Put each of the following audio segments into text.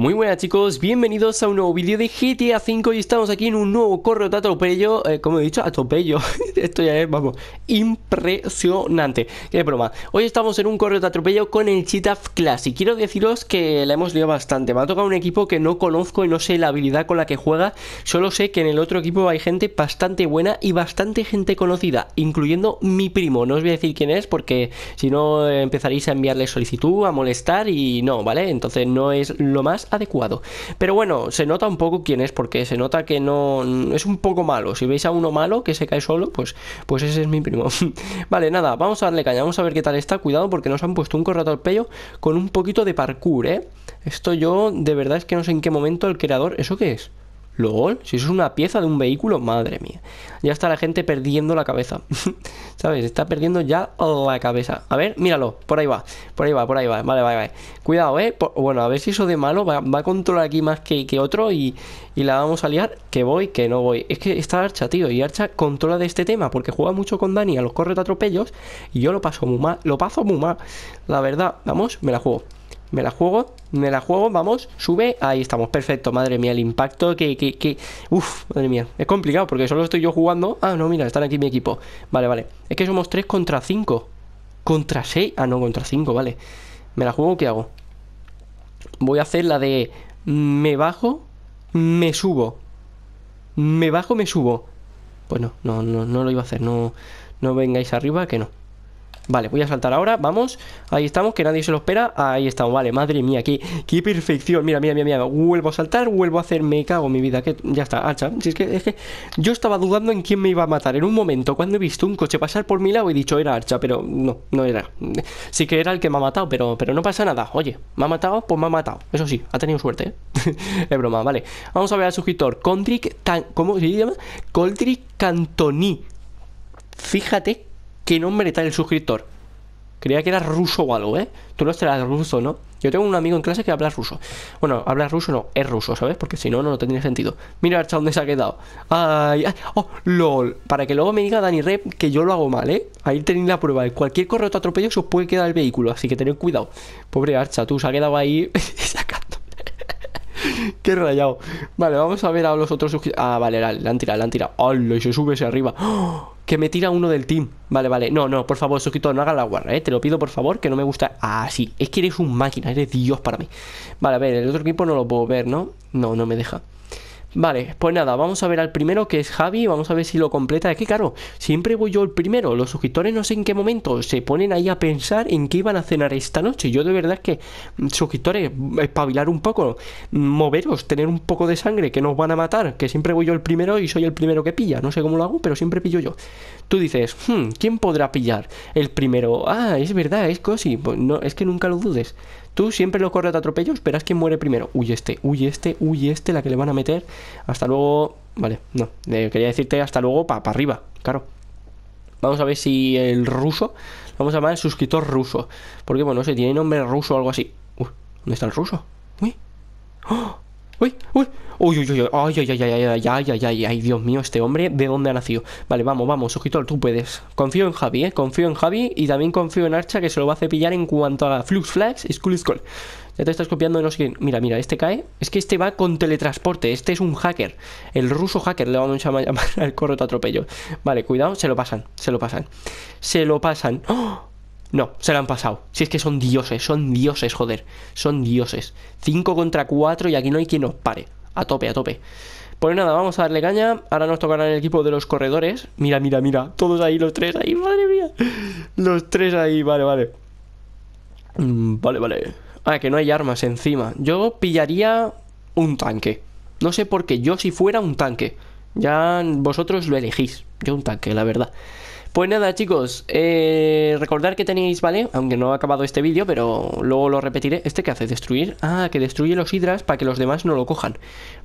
Muy buenas chicos, bienvenidos a un nuevo vídeo de GTA 5 y estamos aquí en un nuevo correo de atropello, eh, como he dicho, atropello, esto ya es, vamos, impresionante, qué broma. Hoy estamos en un correo de atropello con el Cheetah Y quiero deciros que la hemos liado bastante, me ha tocado un equipo que no conozco y no sé la habilidad con la que juega, solo sé que en el otro equipo hay gente bastante buena y bastante gente conocida, incluyendo mi primo, no os voy a decir quién es porque si no eh, empezaréis a enviarle solicitud, a molestar y no, ¿vale? Entonces no es lo más adecuado. Pero bueno, se nota un poco quién es, porque se nota que no. Es un poco malo. Si veis a uno malo que se cae solo, pues, pues ese es mi primo. vale, nada, vamos a darle caña, vamos a ver qué tal está. Cuidado, porque nos han puesto un corredor al pello con un poquito de parkour, ¿eh? Esto yo, de verdad, es que no sé en qué momento el creador. ¿Eso qué es? LOL, si eso es una pieza de un vehículo, madre mía. Ya está la gente perdiendo la cabeza. ¿Sabes? Está perdiendo ya la cabeza. A ver, míralo, por ahí va, por ahí va, por ahí va. Vale, vale, vale. Cuidado, ¿eh? bueno, a ver si eso de malo va, a controlar aquí más que, que otro y, la vamos a liar. Que voy, que no voy. Es que está Archa, tío, y Archa controla de este tema porque juega mucho con Dani a los corre atropellos y yo lo paso muy mal, lo paso muy mal. La verdad, vamos, me la juego. Me la juego me la juego, vamos, sube, ahí estamos, perfecto, madre mía, el impacto que, que, que, uff, madre mía, es complicado porque solo estoy yo jugando, ah, no, mira, están aquí mi equipo, vale, vale, es que somos 3 contra 5, contra 6, ah, no, contra 5, vale, me la juego, ¿qué hago? Voy a hacer la de me bajo, me subo, me bajo, me subo, pues no, no, no, no lo iba a hacer, no, no vengáis arriba, que no. Vale, voy a saltar ahora, vamos Ahí estamos, que nadie se lo espera, ahí estamos Vale, madre mía, qué, qué perfección Mira, mira, mira, mira, vuelvo a saltar, vuelvo a hacer Me cago en mi vida, que ya está, Archa es, que, es que yo estaba dudando en quién me iba a matar En un momento, cuando he visto un coche pasar por mi lado He dicho, era Archa pero no, no era Sí que era el que me ha matado, pero, pero no pasa nada Oye, me ha matado, pues me ha matado Eso sí, ha tenido suerte, ¿eh? es broma, vale Vamos a ver al suscriptor, Condric. Tan, ¿Cómo se llama? Cantoni Fíjate qué nombre tal el suscriptor. Creía que era ruso o algo, ¿eh? Tú no estás ruso, ¿no? Yo tengo un amigo en clase que habla ruso. Bueno, habla ruso no, es ruso, ¿sabes? Porque si no, no, tendría sentido. Mira, Archa, dónde se ha quedado. Ay, ay, oh, lol. Para que luego me diga Dani Rep que yo lo hago mal, ¿eh? Ahí tenéis la prueba. En cualquier correo te atropello se os puede quedar el vehículo, así que tened cuidado. Pobre Archa, tú se ha quedado ahí sacando. Qué rayado. Vale, vamos a ver a los otros. Ah, vale, la, la han tirado, la han tirado. lo Y se sube hacia arriba. ¡Oh! que me tira uno del team. Vale, vale. No, no, por favor, suscriptor, no haga la guarra, ¿eh? Te lo pido, por favor, que no me gusta. Ah, sí. Es que eres un máquina, eres Dios para mí. Vale, a ver, el otro equipo no lo puedo ver, ¿no? No, no me deja. Vale, pues nada, vamos a ver al primero que es Javi, vamos a ver si lo completa. Es que claro, siempre voy yo el primero, los suscriptores no sé en qué momento se ponen ahí a pensar en qué iban a cenar esta noche. Yo de verdad que, mm, suscriptores, espabilar un poco, mm, moveros, tener un poco de sangre que nos van a matar, que siempre voy yo el primero y soy el primero que pilla. No sé cómo lo hago, pero siempre pillo yo. Tú dices, hmm, ¿quién podrá pillar? El primero, ah, es verdad, es Cosi. Pues no, es que nunca lo dudes. Tú siempre lo corres de atropello Esperas que muere primero. Uy, este, uy, este, uy, este, la que le van a meter. Hasta luego. Vale, no. quería decirte hasta luego para arriba, claro. Vamos a ver si el ruso. Vamos a llamar el suscriptor ruso. Porque, bueno, no sé, tiene nombre ruso o algo así. Uy, ¿dónde está el ruso? Uy. ¡Oh! uy, uy, uy, uy, ay, ay, ay, ay, ay, ay, ay, ay, Dios mío, este hombre, ¿de dónde ha nacido? Vale, vamos, vamos, ojito, tú puedes. Confío en Javi, ¿eh? Confío en Javi y también confío en Archa que se lo va a cepillar en cuanto a Flux Flags, School Skull. Ya te estás copiando no sé quién. Mira, mira, este cae. Es que este va con teletransporte. Este es un hacker. El ruso hacker le vamos a llamar al corro te atropello. Vale, cuidado, se lo pasan, se lo pasan. Se lo pasan. ¡Oh! No, se la han pasado. Si es que son dioses, son dioses, joder. Son dioses. 5 contra 4 y aquí no hay quien nos pare. A tope, a tope. Pues nada, vamos a darle caña. Ahora nos tocará el equipo de los corredores. Mira, mira, mira. Todos ahí, los tres ahí, madre mía. Los tres ahí, vale, vale. Mm, vale, vale. Ah, que no hay armas encima. Yo pillaría un tanque. No sé por qué. Yo si fuera un tanque. Ya vosotros lo elegís. Yo un tanque, la verdad. Pues nada, chicos, eh, recordar que tenéis, ¿vale? Aunque no he acabado este vídeo, pero luego lo repetiré. ¿Este qué hace? ¿Destruir? Ah, que destruye los hidras para que los demás no lo cojan.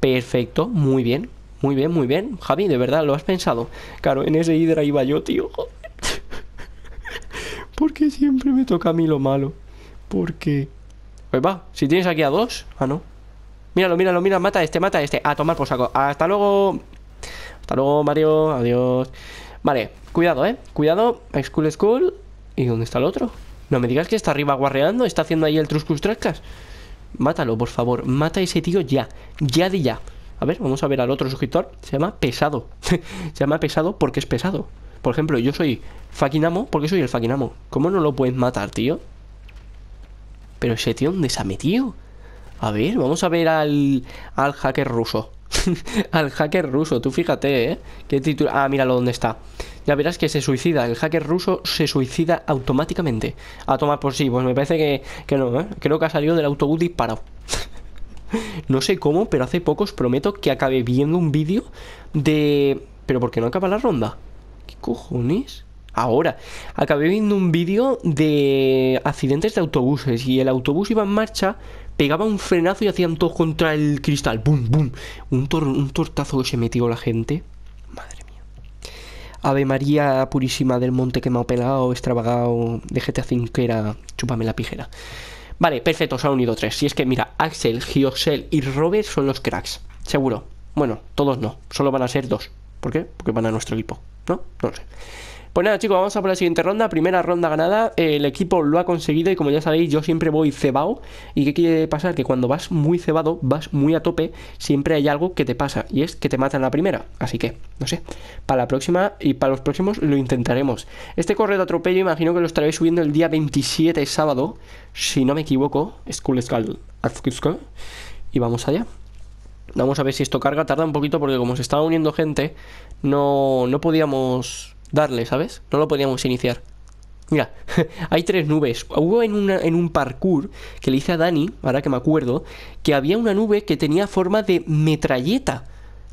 Perfecto, muy bien, muy bien, muy bien. Javi, de verdad, lo has pensado. Claro, en ese hidra iba yo, tío. Porque siempre me toca a mí lo malo. Porque... Pues va, si tienes aquí a dos... Ah, no. Míralo, míralo, míralo mata este, mata este. A tomar por saco. Hasta luego. Hasta luego, Mario. Adiós. Vale. Cuidado, eh. Cuidado. School, school. ¿Y dónde está el otro? No me digas que está arriba guarreando. Está haciendo ahí el Truscus Trascas. Mátalo, por favor. Mata a ese tío ya. Ya de ya. A ver, vamos a ver al otro suscriptor. Se llama Pesado. Se llama Pesado porque es pesado. Por ejemplo, yo soy Fakinamo porque soy el Fakinamo ¿Cómo no lo puedes matar, tío? Pero ese tío, ¿dónde se ha metido? A ver, vamos a ver al, al hacker ruso. al hacker ruso, tú fíjate, ¿eh? ¿Qué título? Ah, míralo dónde está. Ya verás que se suicida, el hacker ruso se suicida automáticamente. A tomar por sí, pues me parece que, no, ¿eh? Creo que ha salido del autobús disparado. no sé cómo, pero hace poco os prometo que acabé viendo un vídeo de... ¿Pero por qué no acaba la ronda? ¿Qué cojones? Ahora, acabé viendo un vídeo de accidentes de autobuses y el autobús iba en marcha, pegaba un frenazo y hacían todos contra el cristal. ¡Bum, bum! Un, un tortazo que se metió la gente. Ave María Purísima del Monte que ha Pelado, Extravagado de GTA 5 que era Chúpame la pijera. Vale, perfecto, se han unido tres. Si es que mira, Axel, Giosel y Robert son los cracks, seguro. Bueno, todos no, solo van a ser dos. ¿Por qué? Porque van a nuestro equipo, ¿no? No lo sé. Pues nada, chicos, vamos a por la siguiente ronda. Primera ronda ganada. el equipo lo ha conseguido y como ya sabéis, yo siempre voy cebado. ¿Y qué quiere pasar? Que cuando vas muy cebado, vas muy a tope, siempre hay algo que te pasa y es que te matan la primera. Así que, no sé, para la próxima y para los próximos lo intentaremos. Este correo de atropello imagino que lo estaréis subiendo el día 27, sábado, si no me equivoco. Skull Y vamos allá. Vamos a ver si esto carga. Tarda un poquito porque como se estaba uniendo gente, no, no podíamos darle, ¿sabes? No lo podíamos iniciar. Mira, hay tres nubes. Hubo en, en un parkour que le hice a Dani, ahora que me acuerdo, que había una nube que tenía forma de metralleta,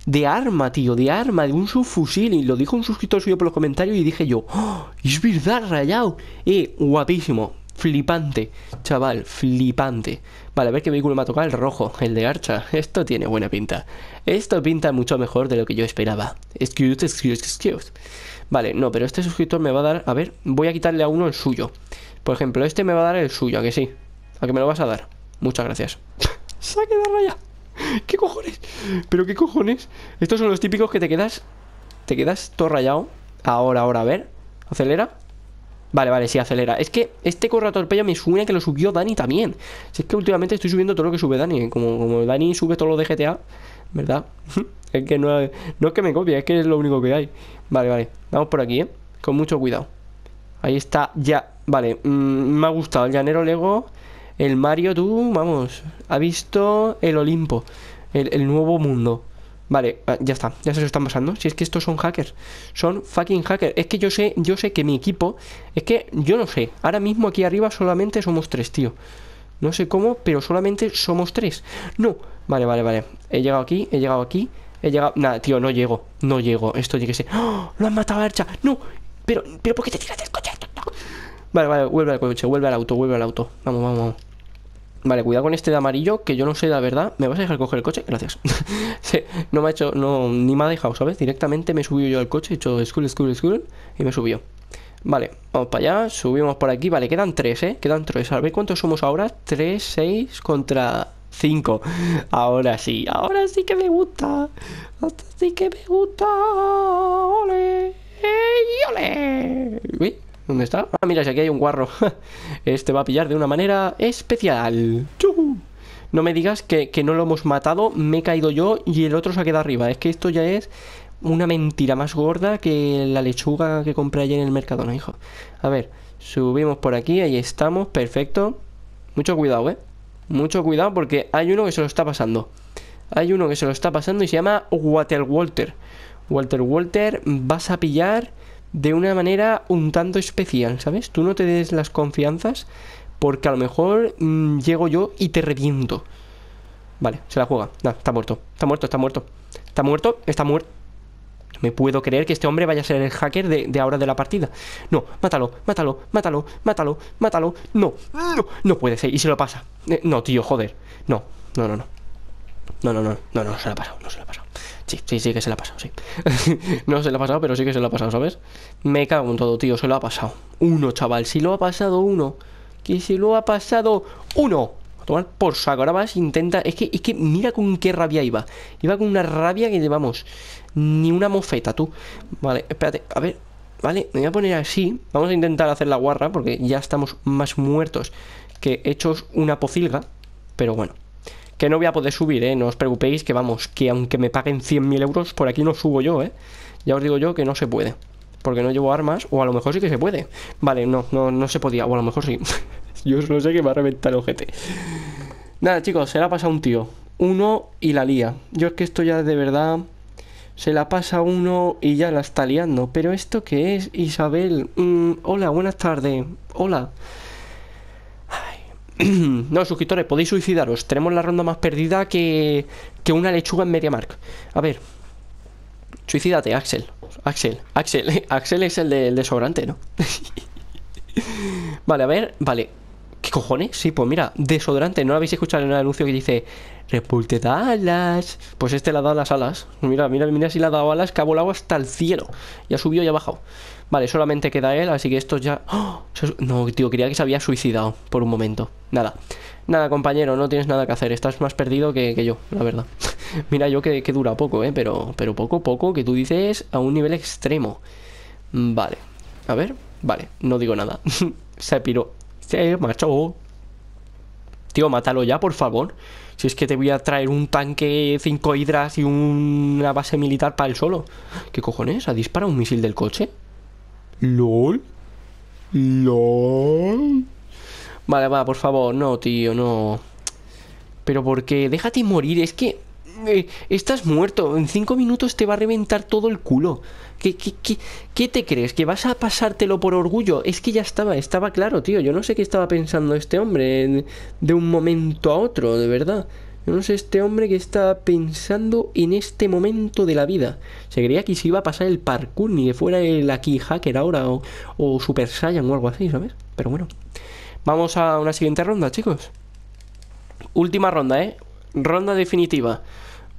de arma, tío, de arma, de un subfusil. Y lo dijo un suscriptor suyo por los comentarios y dije yo, ¡Oh, es verdad, rayado. Eh, guapísimo, flipante, chaval, flipante. Vale, a ver qué vehículo me ha tocado, el rojo, el de Archa. Esto tiene buena pinta. Esto pinta mucho mejor de lo que yo esperaba. Excuse, excuse, excuse. Vale, no, pero este suscriptor me va a dar... A ver, voy a quitarle a uno el suyo. Por ejemplo, este me va a dar el suyo, ¿a que sí? ¿A que me lo vas a dar? Muchas gracias. ¡Saque de raya! ¿Qué cojones? ¿Pero qué cojones? Estos son los típicos que te quedas... Te quedas todo rayado. Ahora, ahora, a ver. Acelera. Vale, vale, sí, acelera. Es que este corredor me suena que lo subió Dani también. Si es que últimamente estoy subiendo todo lo que sube Dani. ¿eh? Como, como Dani sube todo lo de GTA, ¿verdad? es que no, no es que me copie, es que es lo único que hay. Vale, vale, vamos por aquí, ¿eh? Con mucho cuidado. Ahí está, ya. Vale, mm, me ha gustado el llanero Lego. El Mario, tú, vamos, ha visto el Olimpo, el, el nuevo mundo. Vale, ya está, ya se lo están pasando. Si es que estos son hackers, son fucking hackers. Es que yo sé, yo sé que mi equipo, es que yo no sé. Ahora mismo aquí arriba solamente somos tres, tío. No sé cómo, pero solamente somos tres. No. Vale, vale, vale. He llegado aquí, he llegado aquí, he llegado... Nada, tío, no llego. No llego. Esto tiene que ¡Oh! ¡Lo han matado a Archa! ¡No! Pero, pero ¿por qué te tiras del coche? Vale, vale, vuelve al coche, vuelve al auto, vuelve al auto. Vamos, vamos, vamos. Vale, cuidado con este de amarillo, que yo no sé la verdad. ¿Me vas a dejar coger el coche? Gracias. no me ha hecho, no, ni me ha dejado, ¿sabes? Directamente me subió yo al coche, he hecho school, school, school, y me subió. Vale, vamos para allá, subimos por aquí, vale, quedan tres, ¿eh? Quedan tres, a ver cuántos somos ahora, 3, 6 contra 5 Ahora sí, ahora sí que me gusta, hasta sí que me gusta, ole, ¡Ey, ole Uy, ¿dónde está? Ah, mira, si aquí hay un guarro, este va a pillar de una manera especial No me digas que, que no lo hemos matado, me he caído yo y el otro se ha quedado arriba, es que esto ya es una mentira más gorda que la lechuga que compré ayer en el Mercadona, hijo. A ver, subimos por aquí, ahí estamos, perfecto. Mucho cuidado, ¿eh? Mucho cuidado porque hay uno que se lo está pasando. Hay uno que se lo está pasando y se llama Walter Walter. Walter Walter, vas a pillar de una manera un tanto especial, ¿sabes? Tú no te des las confianzas porque a lo mejor mm, llego yo y te reviento. Vale, se la juega. no, está muerto. Está muerto, está muerto. Está muerto, está muerto me puedo creer que este hombre vaya a ser el hacker de, ahora de la partida. No, mátalo, mátalo, mátalo, mátalo, mátalo. No, no, no puede ser. Y se lo pasa. Eh, no, tío, joder. No, no, no, no. No, no, no, no, no se lo ha pasado, no se lo ha pasado. Sí, sí, sí que se lo ha pasado, sí. no se la ha pasado, pero sí que se lo ha pasado, ¿sabes? Me cago en todo, tío, se lo ha pasado. Uno, chaval, si lo ha pasado uno. Que si lo ha pasado uno tomar por saco. Ahora vas, intenta. Es que, es que mira con qué rabia iba. Iba con una rabia que llevamos. Ni una mofeta, tú. Vale, espérate. A ver. Vale, me voy a poner así. Vamos a intentar hacer la guarra porque ya estamos más muertos que hechos una pocilga. Pero bueno. Que no voy a poder subir, ¿eh? No os preocupéis que vamos, que aunque me paguen 100.000 euros, por aquí no subo yo, ¿eh? Ya os digo yo que no se puede porque no llevo armas, o a lo mejor sí que se puede. Vale, no, no, se podía, o a lo mejor sí. Yo solo sé que va a reventar el ojete. Nada, chicos, se la pasa un tío. Uno y la lía. Yo es que esto ya de verdad se la pasa uno y ya la está liando. Pero esto que es, Isabel. Mm, hola, buenas tardes. Hola. no, suscriptores, podéis suicidaros. Tenemos la ronda más perdida que, que una lechuga en MediaMark. A ver, Suicídate, Axel. Axel, Axel. Axel es el del desodorante, ¿no? vale, a ver, vale. ¿Qué cojones? Sí, pues mira, desodorante. ¿No habéis escuchado en el anuncio que dice Repulte alas? Pues este le ha dado las alas. Mira, mira, mira si le ha dado alas que ha volado hasta el cielo. Ya subió y ha bajado. Vale, solamente queda él, así que esto ya. No, tío, creía que se había suicidado por un momento. Nada. Nada, compañero, no tienes nada que hacer. Estás más perdido que, yo, la verdad. Mira, yo que, que, dura poco, ¿eh? Pero, pero poco, poco, que tú dices a un nivel extremo. Vale. A ver, vale, no digo nada. Se piró. Se macho. Tío, mátalo ya, por favor. Si es que te voy a traer un tanque, cinco hidras y una base militar para el solo. ¿Qué cojones? ¿Ha disparado un misil del coche? LOL. LOL. Vale, va, por favor, no, tío, no. Pero porque déjate morir, es que eh, estás muerto, en cinco minutos te va a reventar todo el culo. ¿Qué, qué, qué, qué te crees? ¿Que vas a pasártelo por orgullo? Es que ya estaba, estaba claro, tío. Yo no sé qué estaba pensando este hombre de un momento a otro, de verdad. Yo no sé este hombre que está pensando en este momento de la vida. Se creía que se iba a pasar el parkour, ni que fuera el aquí hacker ahora o, o Super Saiyan o algo así, ¿sabes? Pero bueno. Vamos a una siguiente ronda, chicos. Última ronda, ¿eh? Ronda definitiva.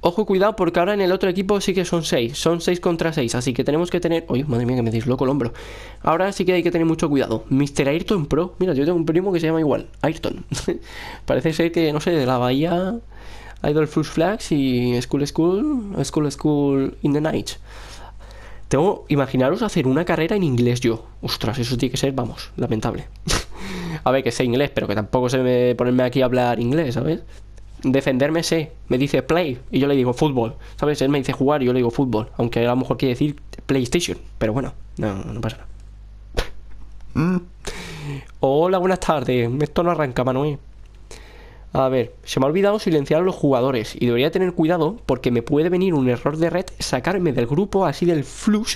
Ojo, cuidado, porque ahora en el otro equipo sí que son 6. Son 6 contra 6, así que tenemos que tener... Oye, madre mía, que me loco el hombro. Ahora sí que hay que tener mucho cuidado. Mr. Ayrton Pro. Mira, yo tengo un primo que se llama igual, Ayrton. Parece ser que, no sé, de la bahía... Idol Flush Flags y School School... School School in the Night. Tengo... Imaginaros hacer una carrera en inglés yo. Ostras, eso tiene que ser, vamos, lamentable. A ver, que sé inglés, pero que tampoco sé ponerme aquí a hablar inglés, ¿sabes? Defenderme sé, me dice play y yo le digo fútbol, ¿sabes? Él me dice jugar y yo le digo fútbol, aunque a lo mejor quiere decir PlayStation, pero bueno, no, no pasa nada. Mm. Hola, buenas tardes. Esto no arranca, Manuel. A ver, se me ha olvidado silenciar a los jugadores y debería tener cuidado porque me puede venir un error de red, sacarme del grupo así del flush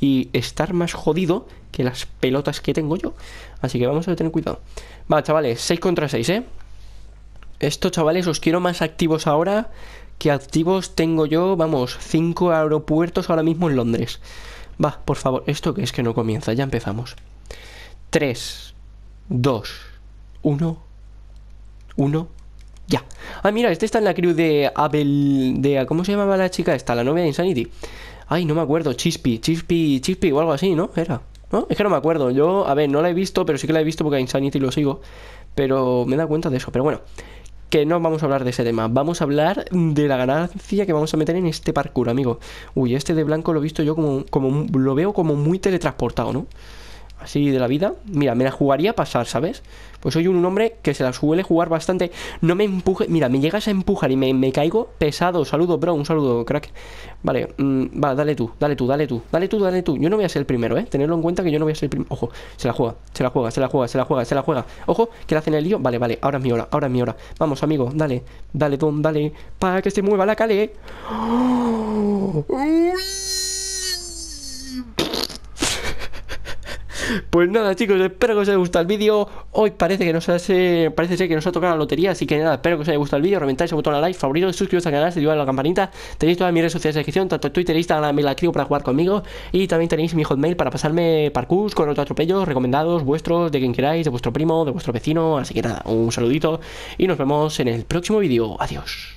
y estar más jodido que las pelotas que tengo yo. Así que vamos a tener cuidado. Va, chavales, 6 contra 6, ¿eh? Esto, chavales, os quiero más activos ahora que activos tengo yo, vamos, 5 aeropuertos ahora mismo en Londres. Va, por favor, ¿esto que es que no comienza? Ya empezamos. 3, 2, 1, 1, ya. Ah, mira, este está en la crew de Abel... De, ¿Cómo se llamaba la chica esta? La novia de Insanity. Ay, no me acuerdo, Chispi, Chispi, Chispi o algo así, ¿no? Era. ¿No? Es que no me acuerdo. Yo, a ver, no la he visto, pero sí que la he visto porque a Insanity lo sigo. Pero me he dado cuenta de eso. Pero bueno, que no vamos a hablar de ese tema. Vamos a hablar de la ganancia que vamos a meter en este parkour, amigo. Uy, este de blanco lo he visto yo como, como lo veo como muy teletransportado, ¿no? así de la vida, mira, me la jugaría a pasar, ¿sabes? Pues soy un hombre que se la suele jugar bastante. No me empuje, mira, me llegas a empujar y me, caigo pesado. Saludo, bro, un saludo, crack. Vale, vale, mm, va, dale tú, dale tú, dale tú, dale tú, dale tú. Yo no voy a ser el primero, ¿eh? Tenerlo en cuenta que yo no voy a ser el primero. Ojo, se la juega, se la juega, se la juega, se la juega, se la juega. Ojo, que la hacen el lío. Vale, vale, ahora es mi hora, ahora es mi hora. Vamos, amigo, dale, dale, don, dale. Para que se mueva la cale. ¡Oh! Pues nada, chicos, espero que os haya gustado el vídeo. Hoy parece que nos hace, parece ser que nos ha tocado la lotería, así que nada, espero que os haya gustado el vídeo. Reventáis el botón a like, favorito, suscribiros al canal, se a la campanita. Tenéis todas mis redes sociales de descripción, tanto Twitter, Instagram, me la crío para jugar conmigo. Y también tenéis mi hotmail para pasarme parkour con otros atropellos recomendados, vuestros, de quien queráis, de vuestro primo, de vuestro vecino. Así que nada, un saludito y nos vemos en el próximo vídeo. Adiós.